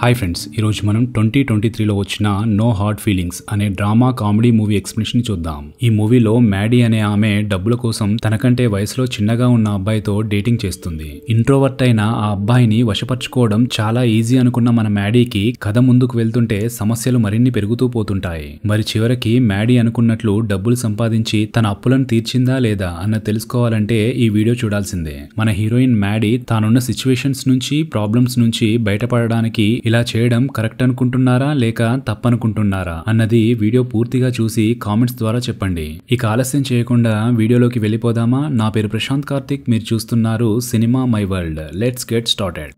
hi friends ఈరోజు మనం twenty twenty త్రీలో వచ్చిన నో హార్ట్ ఫీలింగ్స్ అనే డ్రామా కామెడీ మూవీ ఎక్స్ప్లెనేషన్ చూద్దాం ఈ మూవీలో మ్యాడీ అనే ఆమె డబ్బుల కోసం తనకంటే వయసులో చిన్నగా ఉన్న అబ్బాయితో డేటింగ్ చేస్తుంది ఇంట్రోవర్ట్ అయిన ఆ అబ్బాయిని వశపరచుకోవడం చాలా ఈజీ అనుకున్న మన మ్యాడీకి కథ ముందుకు వెళ్తుంటే సమస్యలు మరిన్ని పెరుగుతూ పోతుంటాయి మరి చివరికి మ్యాడీ అనుకున్నట్లు డబ్బులు సంపాదించి తన అప్పులను తీర్చిందా లేదా అన్న తెలుసుకోవాలంటే ఈ వీడియో చూడాల్సిందే మన హీరోయిన్ మ్యాడీ తానున్న సిచ్యువేషన్స్ నుంచి ప్రాబ్లమ్స్ నుంచి బయటపడడానికి ఇలా చేయడం కరెక్ట్ అనుకుంటున్నారా లేక తప్పనుకుంటున్నారా అన్నది వీడియో పూర్తిగా చూసి కామెంట్స్ ద్వారా చెప్పండి ఇక ఆలస్యం చేయకుండా వీడియోలోకి వెళ్ళిపోదామా నా పేరు ప్రశాంత్ కార్తిక్ మీరు చూస్తున్నారు cinema my world let's get started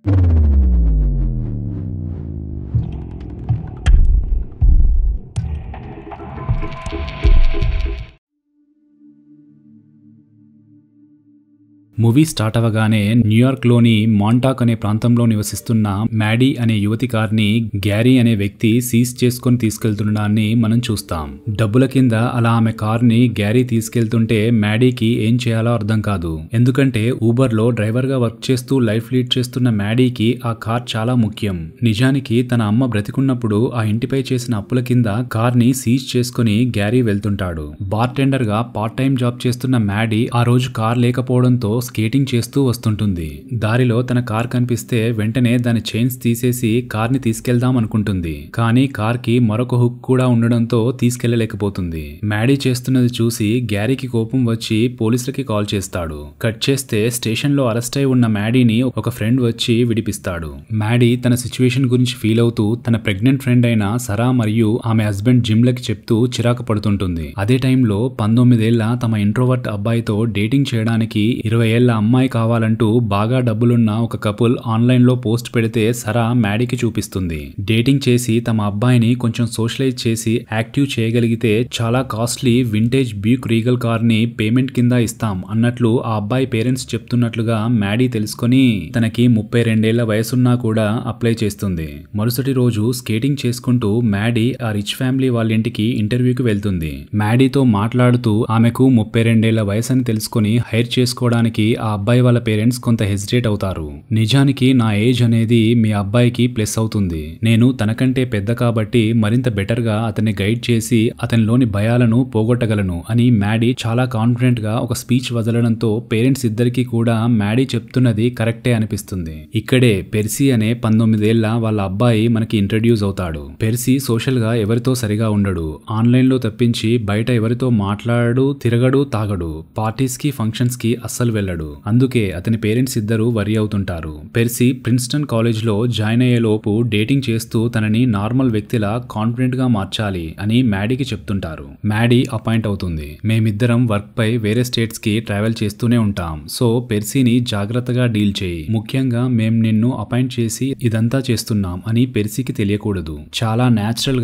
movie start అవ్వగానే న్యూయార్క్లోని మాంటాక్ అనే ప్రాంతంలో నివసిస్తున్న మ్యాడీ అనే యువతి కార్ని గ్యారీ అనే వ్యక్తి సీజ్ చేసుకుని తీసుకెళ్తుండడాన్ని మనం చూస్తాం డబ్బుల కింద అలా ఆమె కార్ని గ్యారీ తీసుకెళ్తుంటే మ్యాడీకి ఏం చేయాలో అర్థం కాదు ఎందుకంటే ఊబర్లో డ్రైవర్గా వర్క్ చేస్తూ లైఫ్ లీడ్ చేస్తున్న మ్యాడీకి ఆ కార్ చాలా ముఖ్యం నిజానికి తన అమ్మ బ్రతికున్నప్పుడు ఆ ఇంటిపై చేసిన అప్పుల కింద కార్ని సీజ్ చేసుకుని గ్యారీ వెళ్తుంటాడు బార్టెండర్గా పార్ట్ టైం జాబ్ చేస్తున్న మ్యాడీ ఆ రోజు కార్ లేకపోవడంతో స్కేటింగ్ చేస్తూ వస్తుంటుంది దారిలో తన కార్ కనిపిస్తే వెంటనే దాని చైన్స్ తీసేసి కార్ని తీసుకెళ్దాం అనుకుంటుంది కానీ కార్ కి మరొక హుక్ కూడా ఉండడంతో తీసుకెళ్లలేకపోతుంది మ్యాడీ చేస్తున్నది చూసి గ్యారీకి కోపం వచ్చి పోలీసులకి కాల్ చేస్తాడు కట్ చేస్తే స్టేషన్లో అరెస్ట్ అయి ఉన్న మ్యాడీని ఒక ఫ్రెండ్ వచ్చి విడిపిస్తాడు మ్యాడీ తన సిచ్యువేషన్ గురించి ఫీల్ అవుతూ తన ప్రెగ్నెంట్ ఫ్రెండ్ అయిన సరా మరియు ఆమె హస్బెండ్ జిమ్ లకి చెప్తూ చిరాకు పడుతుంటుంది అదే టైంలో పంతొమ్మిదేళ్ల తమ ఇంట్రోవర్ట్ అబ్బాయితో డేటింగ్ చేయడానికి ఇరవై ఏళ్ల అమ్మాయి కావాలంటూ బాగా డబ్బులున్న ఒక కపుల్ ఆన్లైన్లో పోస్ట్ పెడితే సరా మ్యాడీకి చూపిస్తుంది డేటింగ్ చేసి తమ అబ్బాయిని కొంచెం సోషలైజ్ చేసి యాక్టివ్ చేయగలిగితే చాలా కాస్ట్లీ వింటేజ్ బ్యూక్ రీగల్ కార్ని పేమెంట్ కింద ఇస్తాం అన్నట్లు ఆ అబ్బాయి పేరెంట్స్ చెప్తున్నట్లుగా మ్యాడీ తెలుసుకొని తనకి ముప్పై రెండేళ్ల వయసున్నా కూడా అప్లై చేస్తుంది మరుసటి రోజు స్కేటింగ్ చేసుకుంటూ మ్యాడీ ఆ రిచ్ ఫ్యామిలీ వాళ్ళ ఇంటికి ఇంటర్వ్యూకి వెళ్తుంది మ్యాడీతో మాట్లాడుతూ ఆమెకు ముప్పై రెండేళ్ల వయసు అని తెలుసుకుని హైర్ చేసుకోవడానికి ఆ అబ్బాయి వాళ్ళ పేరెంట్స్ కొంత హెజిటేట్ అవుతారు నిజానికి నా ఏజ్ అనేది మీ అబ్బాయికి ప్లస్ అవుతుంది నేను తనకంటే పెద్ద కాబట్టి మరింత బెటర్గా అతన్ని గైడ్ చేసి అతనిలోని భయాలను పోగొట్టగలను అని మ్యాడీ చాలా కాన్ఫిడెంట్ గా ఒక స్పీచ్ వదలడంతో పేరెంట్స్ ఇద్దరికీ కూడా మ్యాడీ చెప్తున్నది కరెక్టే అనిపిస్తుంది ఇక్కడే పెర్సీ అనే పంతొమ్మిదేళ్ల వాళ్ళ అబ్బాయి మనకి ఇంట్రడ్యూస్ అవుతాడు పెర్సీ సోషల్ గా ఎవరితో సరిగా ఉండడు ఆన్లైన్లో తప్పించి బయట ఎవరితో మాట్లాడు తిరగడు తాగడు పార్టీస్ కి ఫంక్షన్స్ కి అస్సలు వెళ్ళడు వెళ్ళడు అందుకే అతని పేరెంట్స్ ఇద్దరు వరి అవుతుంటారు పెర్సీ ప్రిన్స్టన్ కాలేజ్లో జాయిన్ అయ్యేలోపు డేటింగ్ చేస్తూ తనని నార్మల్ వ్యక్తిలా కాన్ఫిడెంట్ గా మార్చాలి అని మ్యాడీకి చెప్తుంటారు మ్యాడీ అపాయింట్ అవుతుంది మేమిద్దరం వర్క్ పై వేరే కి ట్రావెల్ చేస్తూనే ఉంటాం సో పెర్సీని జాగ్రత్తగా డీల్ చేయి ముఖ్యంగా మేం నిన్ను అపాయింట్ చేసి ఇదంతా చేస్తున్నాం అని పెర్సీకి తెలియకూడదు చాలా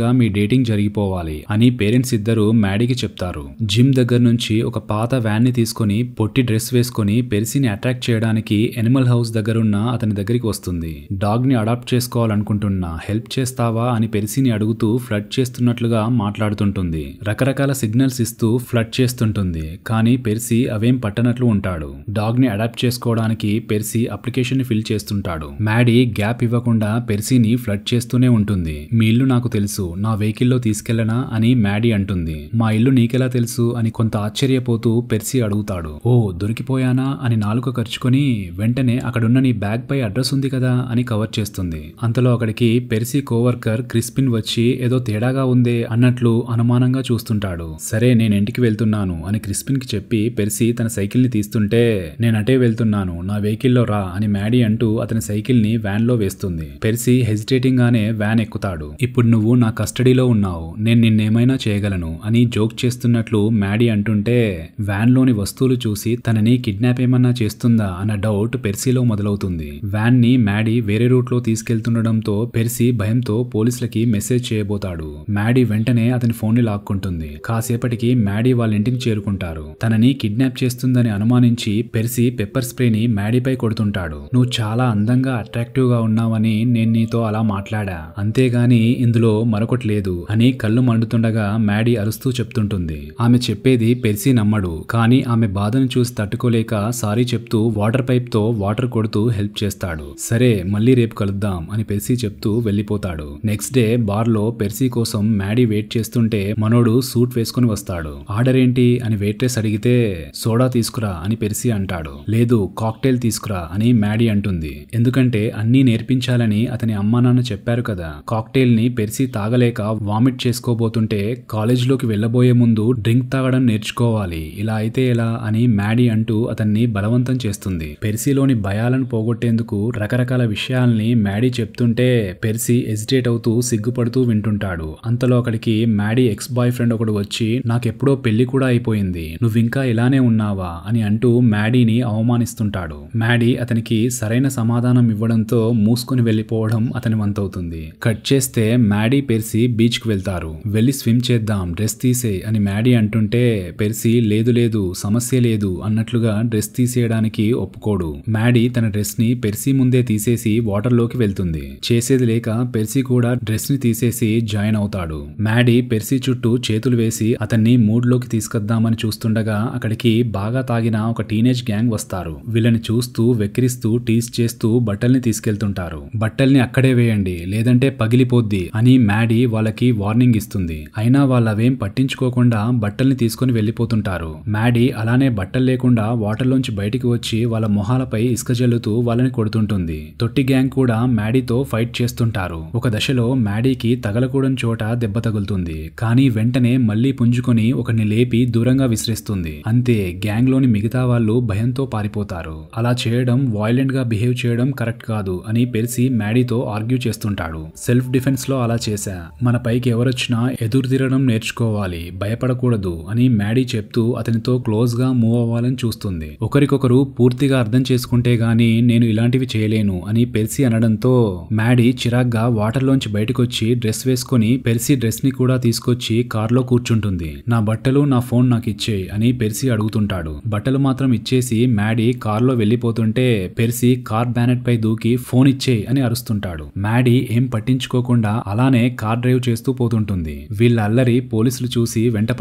గా మీ డేటింగ్ జరిగిపోవాలి అని పేరెంట్స్ ఇద్దరు మ్యాడీకి చెప్తారు జిమ్ దగ్గర నుంచి ఒక పాత వ్యాన్ని తీసుకుని పొట్టి డ్రెస్ వేసుకుని కానీ పెర్సీని అట్రాక్ట్ చేయడానికి ఎనిమల్ హౌస్ దగ్గరున్న అతని దగ్గరికి వస్తుంది డాగ్ని అడాప్ట్ చేసుకోవాలనుకుంటున్నా హెల్ప్ చేస్తావా అని పెర్సీని అడుగుతూ ఫ్లడ్ చేస్తున్నట్లుగా మాట్లాడుతుంటుంది రకరకాల సిగ్నల్స్ ఇస్తూ ఫ్లడ్ చేస్తుంటుంది కానీ పెర్సీ అవేం పట్టనట్లు ఉంటాడు డాగ్ని అడాప్ట్ చేసుకోవడానికి పెర్సీ అప్లికేషన్ ఫిల్ చేస్తుంటాడు మ్యాడీ గ్యాప్ ఇవ్వకుండా పెర్సీని ఫ్లడ్ చేస్తూనే ఉంటుంది మీ ఇల్లు నాకు తెలుసు నా వెహికల్లో తీసుకెళ్లనా అని మ్యాడీ అంటుంది మా ఇల్లు నీకెలా తెలుసు అని కొంత ఆశ్చర్యపోతూ పెర్సీ అడుగుతాడు ఓ దొరికిపోయానా అని నాలుక ఖర్చుకొని వెంటనే అక్కడున్న నీ బ్యాగ్ పై అడ్రస్ ఉంది కదా అని కవర్ చేస్తుంది అంతలో అక్కడికి పెర్సీ కోవర్కర్ క్రిస్పిన్ వచ్చి ఏదో తేడాగా ఉందే అన్నట్లు అనుమానంగా చూస్తుంటాడు సరే నేను ఇంటికి వెళ్తున్నాను అని క్రిస్పిన్ కి చెప్పి పెర్సీ తన సైకిల్ ని తీస్తుంటే నేనటే వెళ్తున్నాను నా వెహికల్లో రా అని మ్యాడీ అంటూ అతని సైకిల్ ని వ్యాన్ లో వేస్తుంది పెర్సీ హెజిటేటింగ్ గానే వ్యాన్ ఎక్కుతాడు ఇప్పుడు నువ్వు నా కస్టడీలో ఉన్నావు నేను నిన్నేమైనా చేయగలను అని జోక్ చేస్తున్నట్లు మ్యాడీ అంటుంటే వ్యాన్ లోని వస్తువులు చూసి తనని కిడ్నాప్ కిడ్నాప్ ఏమన్నా చేస్తుందా అన్న డౌట్ పెర్సీలో మొదలవుతుంది వ్యాన్ ని మ్యాడీ వేరే రూట్ లో తీసుకెళ్తుండడంతో పెర్సీ భయంతో పోలీసులకి మెసేజ్ చేయబోతాడు మ్యాడీ వెంటనే అతని ఫోన్ ని లాక్కుంటుంది కాసేపటికి మ్యాడీ వాళ్ళ ఇంటికి చేరుకుంటారు తనని కిడ్నాప్ చేస్తుందని అనుమానించి పెర్సీ పెప్పర్ స్ప్రేని మ్యాడీపై కొడుతుంటాడు నువ్వు చాలా అందంగా అట్రాక్టివ్ గా ఉన్నావని నేను నీతో అలా మాట్లాడా అంతేగాని ఇందులో మరొకటి లేదు అని కళ్ళు మండుతుండగా మ్యాడీ అరుస్తూ చెప్తుంటుంది ఆమె చెప్పేది పెర్సీ నమ్మడు కానీ ఆమె బాధను చూసి తట్టుకోలేక సారీ చెప్తూ వాటర్ పైప్తో వాటర్ కొడుతూ హెల్ప్ చేస్తాడు సరే మళ్ళీ రేపు కలుద్దాం అని పెర్సీ చెప్తూ వెళ్ళిపోతాడు నెక్స్ట్ డే బార్లో పెర్సీ కోసం మ్యాడీ వెయిట్ చేస్తుంటే మనోడు సూట్ వేసుకుని వస్తాడు ఆర్డర్ ఏంటి అని వెయిట్రెస్ అడిగితే సోడా తీసుకురా అని పెర్సీ అంటాడు లేదు కాక్టైల్ తీసుకురా అని మ్యాడీ అంటుంది ఎందుకంటే అన్నీ నేర్పించాలని అతని అమ్మా నాన్న చెప్పారు కదా కాక్టైల్ ని పెర్సీ తాగలేక వామిట్ చేసుకోబోతుంటే కాలేజ్లోకి వెళ్ళబోయే ముందు డ్రింక్ తాగడం నేర్చుకోవాలి ఇలా అయితే ఎలా అని మ్యాడీ అంటూ అతన్ని అతన్ని బలవంతం చేస్తుంది పెర్సీలోని భయాలను పోగొట్టేందుకు రకరకాల విషయాల్ని మ్యాడీ చెప్తుంటే పెర్సీ ఎజిటేట్ అవుతూ సిగ్గుపడుతూ వింటుంటాడు అంతలో అక్కడికి మ్యాడీ ఎక్స్ బాయ్ ఫ్రెండ్ ఒకడు వచ్చి నాకెప్పుడో పెళ్లి కూడా అయిపోయింది నువ్వింకా ఇలానే ఉన్నావా అని అంటూ మ్యాడీని అవమానిస్తుంటాడు మ్యాడీ అతనికి సరైన సమాధానం ఇవ్వడంతో మూసుకుని వెళ్లిపోవడం అతని వంతవుతుంది కట్ చేస్తే మ్యాడీ పెర్సి బీచ్ కు వెళ్తారు వెళ్లి స్విమ్ చేద్దాం డ్రెస్ తీసే అని మ్యాడీ అంటుంటే పెర్సి లేదు లేదు సమస్య లేదు అన్నట్లుగా డ్రెస్ డ్రెస్ తీసేయడానికి ఒప్పుకోడు మ్యాడీ తన డ్రెస్ ని పెర్సీ ముందే తీసేసి వాటర్ లోకి వెళ్తుంది చేసేది లేక పెర్సీ కూడా డ్రెస్ ని తీసేసి జాయిన్ అవుతాడు మ్యాడీ పెర్సీ చుట్టూ చేతులు వేసి అతన్ని మూడ్ లోకి తీసుకొద్దామని చూస్తుండగా అక్కడికి బాగా తాగిన ఒక టీనేజ్ గ్యాంగ్ వస్తారు వీళ్ళని చూస్తూ వెక్కిరిస్తూ టీస్ చేస్తూ బట్టల్ని తీసుకెళ్తుంటారు బట్టల్ని అక్కడే వేయండి లేదంటే పగిలిపోద్ది అని మ్యాడీ వాళ్ళకి వార్నింగ్ ఇస్తుంది అయినా వాళ్ళవేం పట్టించుకోకుండా బట్టల్ని తీసుకుని వెళ్లిపోతుంటారు మ్యాడీ అలానే బట్టలు లేకుండా వాటర్లో గుహలోంచి బయటికి వచ్చి వాళ్ళ మొహాలపై ఇసుక జల్లుతూ వాళ్ళని కొడుతుంటుంది తొట్టి గ్యాంగ్ కూడా మ్యాడీతో ఫైట్ చేస్తుంటారు ఒక దశలో మ్యాడీకి తగలకూడని చోట దెబ్బ తగులుతుంది కానీ వెంటనే మళ్లీ పుంజుకొని ఒకరిని లేపి దూరంగా విసిరిస్తుంది అంతే గ్యాంగ్ లోని మిగతా వాళ్ళు భయంతో పారిపోతారు అలా చేయడం వాయిలెంట్ గా బిహేవ్ చేయడం కరెక్ట్ కాదు అని పెరిసి మ్యాడీతో ఆర్గ్యూ చేస్తుంటాడు సెల్ఫ్ డిఫెన్స్ లో అలా చేశా మన పైకి ఎవరొచ్చినా ఎదురు తిరగడం నేర్చుకోవాలి భయపడకూడదు అని మ్యాడీ చెప్తూ అతనితో క్లోజ్ గా మూవ్ అవ్వాలని చూస్తుంది ఒకరికొకరు పూర్తిగా అర్థం చేసుకుంటే గాని నేను ఇలాంటివి చేయలేను అని పెర్సీ అనడంతో మ్యాడీ చిరాగ్గా వాటర్లోంచి బయటకొచ్చి డ్రెస్ వేసుకుని పెర్సీ డ్రెస్ ని కూడా తీసుకొచ్చి కార్లో కూర్చుంటుంది నా బట్టలు నా ఫోన్ నాకు ఇచ్చే అని పెర్సీ అడుగుతుంటాడు బట్టలు మాత్రం ఇచ్చేసి మ్యాడీ కార్లో వెళ్ళిపోతుంటే పెర్సీ కార్ బ్యానెట్ పై దూకి ఫోన్ ఇచ్చే అని అరుస్తుంటాడు మ్యాడీ ఏం పట్టించుకోకుండా అలానే కార్ డ్రైవ్ చేస్తూ పోతుంటుంది వీళ్ళ అల్లరి పోలీసులు చూసి వెంట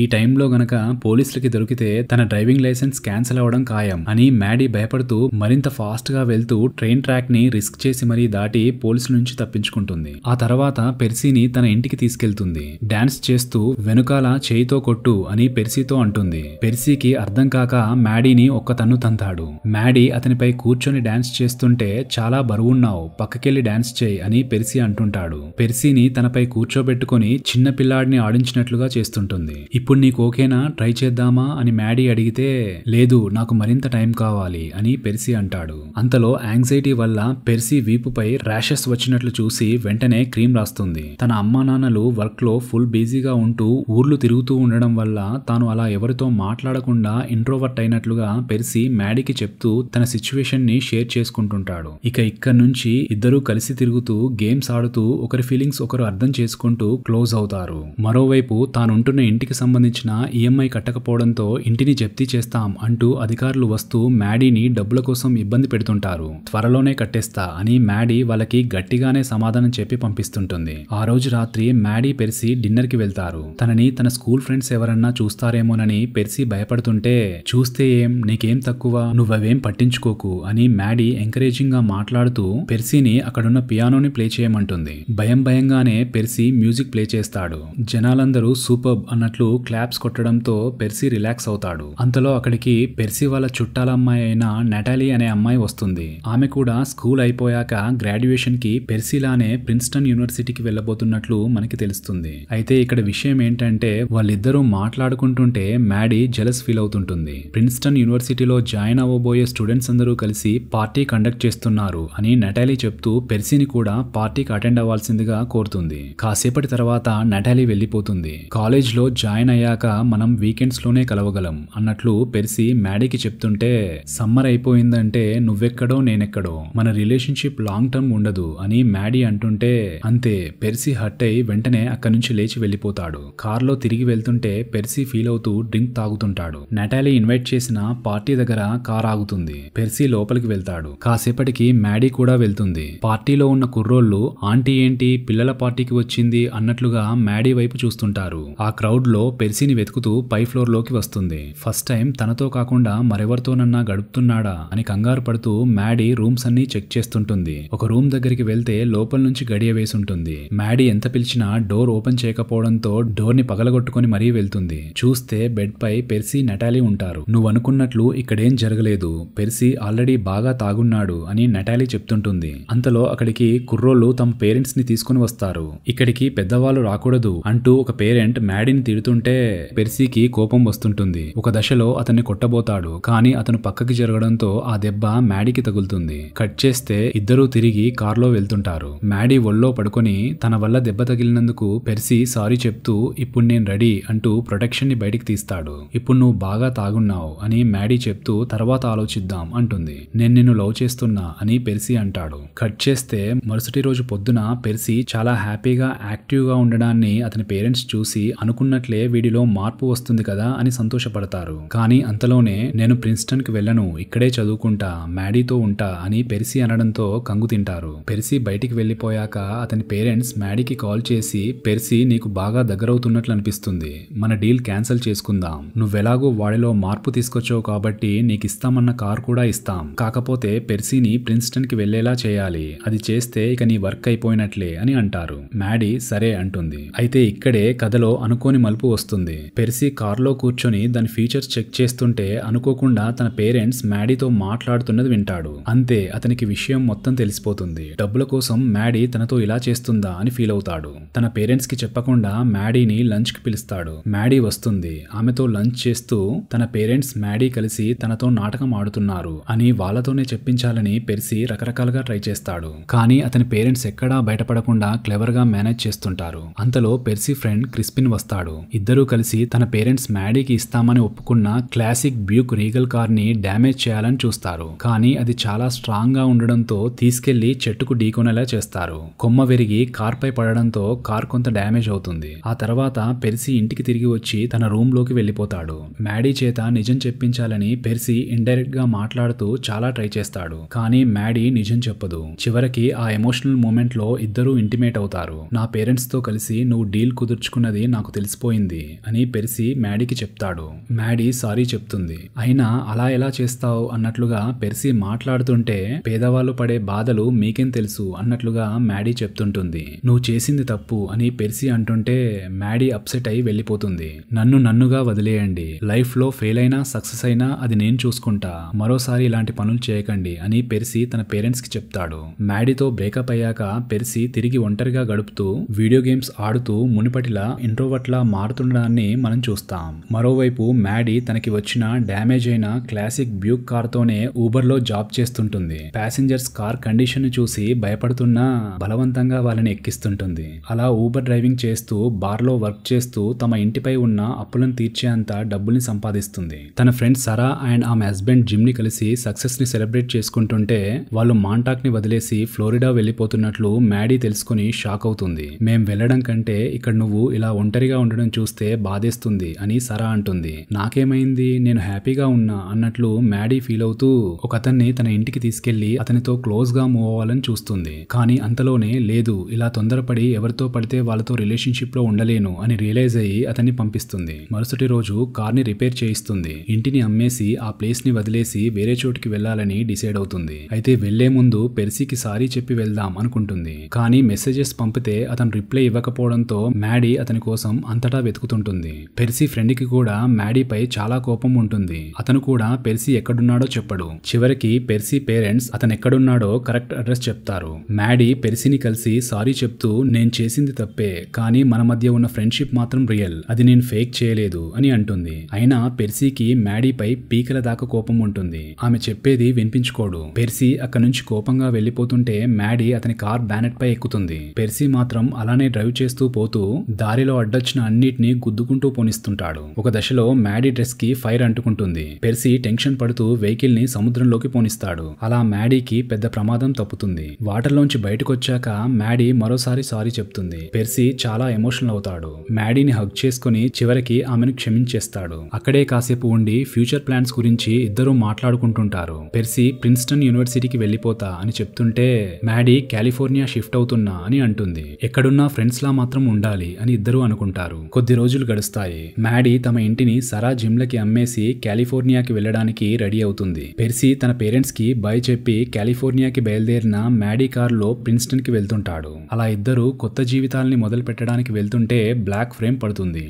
ఈ టైంలో గనక పోలీసులకి దొరికితే తన డ్రైవింగ్ లైసెన్స్ క్యాన్సిల్ అవ్వడం ఖాయం అని మ్యాడీ భయపడుతూ మరింత ఫాస్ట్ గా వెళ్తూ ట్రైన్ ట్రాక్ ని రిస్క్ చేసి మరీ దాటి పోలీసుల నుంచి తప్పించుకుంటుంది ఆ తర్వాత పెర్సీని తన ఇంటికి తీసుకెళ్తుంది డాన్స్ చేస్తూ వెనుకాల చేయితో కొట్టు అని పెర్సీతో అంటుంది పెర్సీకి అర్థం కాక మ్యాడీని ఒక్క తన్ను తంతాడు మ్యాడీ అతనిపై కూర్చొని డాన్స్ చేస్తుంటే చాలా బరువున్నావు పక్కకెళ్లి డాన్స్ చేయి అని పెర్సీ అంటుంటాడు పెర్సీని తనపై కూర్చోబెట్టుకుని చిన్న పిల్లాడిని ఆడించినట్లుగా చేస్తుంటుంది ఇప్పుడు నీకు ఓకేనా ట్రై చేద్దామా అని మ్యాడీ అడిగితే లేదు లేదు నాకు మరింత టైం కావాలి అని పెర్సీ అంటాడు అంతలో యాంగ్జైటీ వల్ల పెర్సీ వీపుపై ర్యాషెస్ వచ్చినట్లు చూసి వెంటనే క్రీమ్ రాస్తుంది తన అమ్మా నాన్నలు వర్క్ లో ఫుల్ బిజీగా ఉంటూ ఊర్లు తిరుగుతూ ఉండడం వల్ల తాను అలా ఎవరితో మాట్లాడకుండా ఇంట్రోవర్ట్ అయినట్లుగా పెర్సీ మ్యాడీకి చెప్తూ తన సిచ్యువేషన్ ని షేర్ చేసుకుంటుంటాడు ఇక ఇక్కడ నుంచి ఇద్దరూ కలిసి తిరుగుతూ గేమ్స్ ఆడుతూ ఒకరి ఫీలింగ్స్ ఒకరు అర్థం చేసుకుంటూ క్లోజ్ అవుతారు మరోవైపు తానుంటున్న ఇంటికి సంబంధించిన ఈఎంఐ కట్టకపోవడంతో ఇంటిని జప్తీ చేస్తాం అంటూ అధికారులు వస్తూ మ్యాడీని డబ్బుల కోసం ఇబ్బంది పెడుతుంటారు త్వరలోనే కట్టేస్తా అని మ్యాడీ వాళ్ళకి గట్టిగానే సమాధానం చెప్పి పంపిస్తుంటుంది ఆ రోజు రాత్రి మ్యాడీ పెర్సీ డిన్నర్ కి వెళ్తారు తనని తన స్కూల్ ఫ్రెండ్స్ ఎవరన్నా చూస్తారేమోనని పెర్సీ భయపడుతుంటే చూస్తే ఏం నీకేం తక్కువ నువ్వవేం పట్టించుకోకు అని మ్యాడీ ఎంకరేజింగ్ గా మాట్లాడుతూ పెర్సీని అక్కడున్న పియానోని ప్లే చేయమంటుంది భయం భయంగానే పెర్సీ మ్యూజిక్ ప్లే చేస్తాడు జనాలందరూ సూపర్బ్ అన్నట్లు క్లాప్స్ కొట్టడంతో పెర్సీ రిలాక్స్ అవుతాడు అంతలో అక్కడికి పెర్సి వాళ్ళ చుట్టాల అమ్మాయి అయిన నటాలీ అనే అమ్మాయి వస్తుంది ఆమె కూడా స్కూల్ అయిపోయాక గ్రాడ్యుయేషన్ కి లానే ప్రిన్స్టన్ యూనివర్సిటీకి వెళ్ళబోతున్నట్లు మనకి తెలుస్తుంది అయితే ఇక్కడ విషయం ఏంటంటే వాళ్ళిద్దరూ మాట్లాడుకుంటుంటే మ్యాడీ జెలస్ ఫీల్ అవుతుంటుంది ప్రిన్స్టన్ యూనివర్సిటీలో జాయిన్ అవ్వబోయే స్టూడెంట్స్ అందరూ కలిసి పార్టీ కండక్ట్ చేస్తున్నారు అని నటాలీ చెప్తూ పెర్సీని కూడా పార్టీకి అటెండ్ అవ్వాల్సిందిగా కోరుతుంది కాసేపటి తర్వాత నటాలీ వెళ్ళిపోతుంది కాలేజ్లో జాయిన్ అయ్యాక మనం వీకెండ్స్ లోనే కలవగలం అన్నట్లు పెర్సీ మ్యాడీకి చెప్తుంటే సమ్మర్ అయిపోయిందంటే నువ్వెక్కడో నేనెక్కడో మన రిలేషన్షిప్ లాంగ్ టర్మ్ ఉండదు అని మ్యాడీ అంటుంటే అంతే పెర్సీ హట్ అయి వెంటనే అక్కడి నుంచి లేచి వెళ్ళిపోతాడు కార్లో తిరిగి వెళ్తుంటే పెర్సీ ఫీల్ అవుతూ డ్రింక్ తాగుతుంటాడు నటాలీ ఇన్వైట్ చేసిన పార్టీ దగ్గర కార్ ఆగుతుంది పెర్సీ లోపలికి వెళ్తాడు కాసేపటికి మ్యాడీ కూడా వెళ్తుంది పార్టీలో ఉన్న కుర్రోళ్ళు ఆంటీ ఏంటి పిల్లల పార్టీకి వచ్చింది అన్నట్లుగా మ్యాడీ వైపు చూస్తుంటారు ఆ క్రౌడ్ లో పెర్సీని వెతుకుతూ పై ఫ్లోర్ లోకి వస్తుంది ఫస్ట్ టైం తనతో కాకుండా మరెవరితోనన్నా గడుపుతున్నాడా అని కంగారు పడుతూ మ్యాడీ రూమ్స్ అన్ని చెక్ చేస్తుంటుంది ఒక రూమ్ దగ్గరికి వెళ్తే లోపల నుంచి గడియ వేసుంటుంది మ్యాడీ ఎంత పిలిచినా డోర్ ఓపెన్ చేయకపోవడంతో డోర్ ని పగలగొట్టుకుని మరీ వెళ్తుంది చూస్తే బెడ్ పై పెర్సీ నటాలీ ఉంటారు నువ్వు అనుకున్నట్లు ఇక్కడేం జరగలేదు పెర్సీ ఆల్రెడీ బాగా తాగున్నాడు అని నటాలీ చెప్తుంటుంది అంతలో అక్కడికి కుర్రోళ్ళు తమ పేరెంట్స్ ని తీసుకుని వస్తారు ఇక్కడికి పెద్దవాళ్ళు రాకూడదు అంటూ ఒక పేరెంట్ మ్యాడీని తిడుతుంటే పెర్సీకి కోపం వస్తుంటుంది ఒక దశలో అతన్ని కొట్ట వెళ్ళబోతాడు కానీ అతను పక్కకి జరగడంతో ఆ దెబ్బ మ్యాడీకి తగులుతుంది కట్ చేస్తే ఇద్దరూ తిరిగి కారులో వెళ్తుంటారు మ్యాడీ ఒళ్ళో పడుకొని తన వల్ల దెబ్బ తగిలినందుకు పెర్సీ సారీ చెప్తూ ఇప్పుడు నేను రెడీ అంటూ ప్రొటెక్షన్ ని బయటికి తీస్తాడు ఇప్పుడు నువ్వు బాగా తాగున్నావు అని మ్యాడీ చెప్తూ తర్వాత ఆలోచిద్దాం అంటుంది నేను నిన్ను లవ్ చేస్తున్నా అని పెర్సీ అంటాడు కట్ చేస్తే మరుసటి రోజు పొద్దున పెర్సీ చాలా హ్యాపీగా యాక్టివ్గా ఉండడాన్ని అతని పేరెంట్స్ చూసి అనుకున్నట్లే వీడిలో మార్పు వస్తుంది కదా అని సంతోషపడతారు కానీ అంతలో త్వరలోనే నేను ప్రిన్స్టన్కి వెళ్ళను ఇక్కడే చదువుకుంటా మ్యాడీతో ఉంటా అని పెరిసి అనడంతో కంగు తింటారు పెరిసి బయటికి వెళ్ళిపోయాక అతని పేరెంట్స్ మ్యాడీకి కాల్ చేసి పెరిసి నీకు బాగా దగ్గరవుతున్నట్లు అనిపిస్తుంది మన డీల్ క్యాన్సిల్ చేసుకుందాం నువ్వెలాగో వాడిలో మార్పు తీసుకొచ్చావు కాబట్టి నీకు ఇస్తామన్న కార్ కూడా ఇస్తాం కాకపోతే పెర్సీని ప్రిన్స్టన్కి వెళ్లేలా చేయాలి అది చేస్తే ఇక నీ వర్క్ అయిపోయినట్లే అని అంటారు మ్యాడీ సరే అంటుంది అయితే ఇక్కడే కథలో అనుకోని మలుపు వస్తుంది పెర్సీ కార్లో కూర్చొని దాని ఫీచర్స్ చెక్ చేస్తుంటే ఉంటే అనుకోకుండా తన పేరెంట్స్ మ్యాడీతో మాట్లాడుతున్నది వింటాడు అంతే అతనికి విషయం మొత్తం తెలిసిపోతుంది డబ్బుల కోసం మ్యాడీ తనతో ఇలా చేస్తుందా అని ఫీల్ అవుతాడు తన పేరెంట్స్ కి చెప్పకుండా మ్యాడీని లంచ్ కి పిలుస్తాడు మ్యాడీ వస్తుంది ఆమెతో లంచ్ చేస్తూ తన పేరెంట్స్ మ్యాడీ కలిసి తనతో నాటకం ఆడుతున్నారు అని వాళ్ళతోనే చెప్పించాలని పెరిసి రకరకాలుగా ట్రై చేస్తాడు కానీ అతని పేరెంట్స్ ఎక్కడా బయటపడకుండా క్లెవర్ గా మేనేజ్ చేస్తుంటారు అంతలో పెర్సీ ఫ్రెండ్ క్రిస్పిన్ వస్తాడు ఇద్దరూ కలిసి తన పేరెంట్స్ మ్యాడీకి ఇస్తామని ఒప్పుకున్న క్లాసిక్ క్లాసిక్ బ్యూక్ రీగల్ కార్ని డ్యామేజ్ చేయాలని చూస్తారు కానీ అది చాలా స్ట్రాంగ్ గా ఉండడంతో తీసుకెళ్లి చెట్టుకు ఢీకొనేలా చేస్తారు కొమ్మ విరిగి కార్పై పడడంతో కార్ కొంత డ్యామేజ్ అవుతుంది ఆ తర్వాత పెర్సి ఇంటికి తిరిగి వచ్చి తన రూమ్ లోకి వెళ్ళిపోతాడు మ్యాడీ చేత నిజం చెప్పించాలని పెర్సి ఇండైరెక్ట్ గా మాట్లాడుతూ చాలా ట్రై చేస్తాడు కానీ మ్యాడీ నిజం చెప్పదు చివరికి ఆ ఎమోషనల్ మూమెంట్ లో ఇద్దరూ ఇంటిమేట్ అవుతారు నా పేరెంట్స్ తో కలిసి నువ్వు డీల్ కుదుర్చుకున్నది నాకు తెలిసిపోయింది అని పెరిసి మ్యాడీకి చెప్తాడు మ్యాడీ సారీ చెప్తుంది చేస్తుంది అయినా అలా ఎలా చేస్తావు అన్నట్లుగా పెర్సి మాట్లాడుతుంటే పేదవాళ్ళు పడే బాధలు మీకేం తెలుసు అన్నట్లుగా మ్యాడీ చెప్తుంటుంది నువ్వు చేసింది తప్పు అని పెర్సీ అంటుంటే మ్యాడీ అప్సెట్ అయి వెళ్ళిపోతుంది నన్ను నన్నుగా వదిలేయండి లైఫ్ లో ఫెయిల్ అయినా సక్సెస్ అయినా అది నేను చూసుకుంటా మరోసారి ఇలాంటి పనులు చేయకండి అని పెర్సి తన పేరెంట్స్ కి చెప్తాడు మ్యాడీతో బ్రేకప్ అయ్యాక పెర్సి తిరిగి ఒంటరిగా గడుపుతూ వీడియో గేమ్స్ ఆడుతూ మునిపటిలా ఇంట్రోవట్లా మారుతుండడాన్ని మనం చూస్తాం మరోవైపు మ్యాడీ తనకి వచ్చిన డ్యామేజ్ అయిన క్లాసిక్ బ్యూక్ కార్తోనే ఊబర్లో జాబ్ చేస్తుంటుంది ప్యాసింజర్స్ కార్ కండిషన్ చూసి భయపడుతున్నా బలవంతంగా వాళ్ళని ఎక్కిస్తుంటుంది అలా ఊబర్ డ్రైవింగ్ చేస్తూ బార్లో వర్క్ చేస్తూ తమ ఇంటిపై ఉన్న అప్పులను తీర్చేంత డబ్బుల్ని సంపాదిస్తుంది తన ఫ్రెండ్ సరా అండ్ ఆమె హస్బెండ్ జిమ్ ని కలిసి సక్సెస్ ని సెలబ్రేట్ చేసుకుంటుంటే వాళ్ళు మాంటాక్ ని వదిలేసి ఫ్లోరిడా వెళ్ళిపోతున్నట్లు మ్యాడీ తెలుసుకుని షాక్ అవుతుంది మేం వెళ్ళడం కంటే ఇక్కడ నువ్వు ఇలా ఒంటరిగా ఉండడం చూస్తే బాధేస్తుంది అని సరా అంటుంది నాకేమైంది నేను నేను హ్యాపీగా ఉన్నా అన్నట్లు మ్యాడీ ఫీల్ అవుతూ ఒక అతన్ని తన ఇంటికి తీసుకెళ్లి అతనితో క్లోజ్ గా మూవ్ అవ్వాలని చూస్తుంది కానీ అంతలోనే లేదు ఇలా తొందరపడి ఎవరితో పడితే వాళ్ళతో రిలేషన్షిప్ లో ఉండలేను అని రియలైజ్ అయ్యి అతన్ని పంపిస్తుంది మరుసటి రోజు కార్ని రిపేర్ చేయిస్తుంది ఇంటిని అమ్మేసి ఆ ప్లేస్ ని వదిలేసి వేరే చోటుకి వెళ్లాలని డిసైడ్ అవుతుంది అయితే వెళ్లే ముందు పెర్సీకి సారీ చెప్పి వెళ్దాం అనుకుంటుంది కానీ మెసేజెస్ పంపితే అతను రిప్లై ఇవ్వకపోవడంతో మ్యాడీ అతని కోసం అంతటా వెతుకుతుంటుంది పెర్సీ కి కూడా మ్యాడీ పై చాలా కోపం ఉంటుంది ఉంటుంది అతను కూడా పెర్సీ ఎక్కడున్నాడో చెప్పడు చివరికి పెర్సీ పేరెంట్స్ అతను ఎక్కడున్నాడో కరెక్ట్ అడ్రస్ చెప్తారు మ్యాడీ పెర్సీని కలిసి సారీ చెప్తూ నేను చేసింది తప్పే కానీ మన మధ్య ఉన్న ఫ్రెండ్షిప్ మాత్రం రియల్ అది నేను ఫేక్ చేయలేదు అని అంటుంది అయినా పెర్సీకి మ్యాడీపై పీకల దాకా కోపం ఉంటుంది ఆమె చెప్పేది వినిపించుకోడు పెర్సీ అక్కడి నుంచి కోపంగా వెళ్లిపోతుంటే మ్యాడీ అతని కార్ బ్యానెట్ పై ఎక్కుతుంది పెర్సీ మాత్రం అలానే డ్రైవ్ చేస్తూ పోతూ దారిలో అడ్డొచ్చిన అన్నిటినీ గుద్దుకుంటూ పోనిస్తుంటాడు ఒక దశలో మ్యాడీ డ్రెస్ కి ఫైర్ అంటూ పట్టుకుంటుంది పెర్సి టెన్షన్ పడుతూ వెహికల్ ని సముద్రంలోకి పోనిస్తాడు అలా మ్యాడీకి పెద్ద ప్రమాదం తప్పుతుంది వాటర్లోంచి బయటకొచ్చాక మ్యాడీ మరోసారి సారీ చెప్తుంది పెర్సీ చాలా ఎమోషనల్ అవుతాడు మ్యాడీని హగ్ చేసుకుని చివరికి ఆమెను క్షమించేస్తాడు అక్కడే కాసేపు ఉండి ఫ్యూచర్ ప్లాన్స్ గురించి ఇద్దరూ మాట్లాడుకుంటుంటారు పెర్సీ ప్రిన్స్టన్ యూనివర్సిటీకి వెళ్ళిపోతా అని చెప్తుంటే మ్యాడీ కాలిఫోర్నియా షిఫ్ట్ అవుతున్నా అని అంటుంది ఎక్కడున్నా ఫ్రెండ్స్ లా మాత్రం ఉండాలి అని ఇద్దరూ అనుకుంటారు కొద్ది రోజులు గడుస్తాయి మ్యాడీ తమ ఇంటిని సరా జిమ్లకి అమ్మేసి కాలిఫోర్నియాకి వెళ్లడానికి రెడీ అవుతుంది పెర్సీ తన పేరెంట్స్ కి బై చెప్పి కాలిఫోర్నియాకి బయలుదేరిన మ్యాడీ కార్లో ప్రిన్స్టన్ కి వెళ్తుంటాడు అలా ఇద్దరు కొత్త జీవితాల్ని మొదలు పెట్టడానికి వెళ్తుంటే బ్లాక్ ఫ్రేమ్ పడుతుంది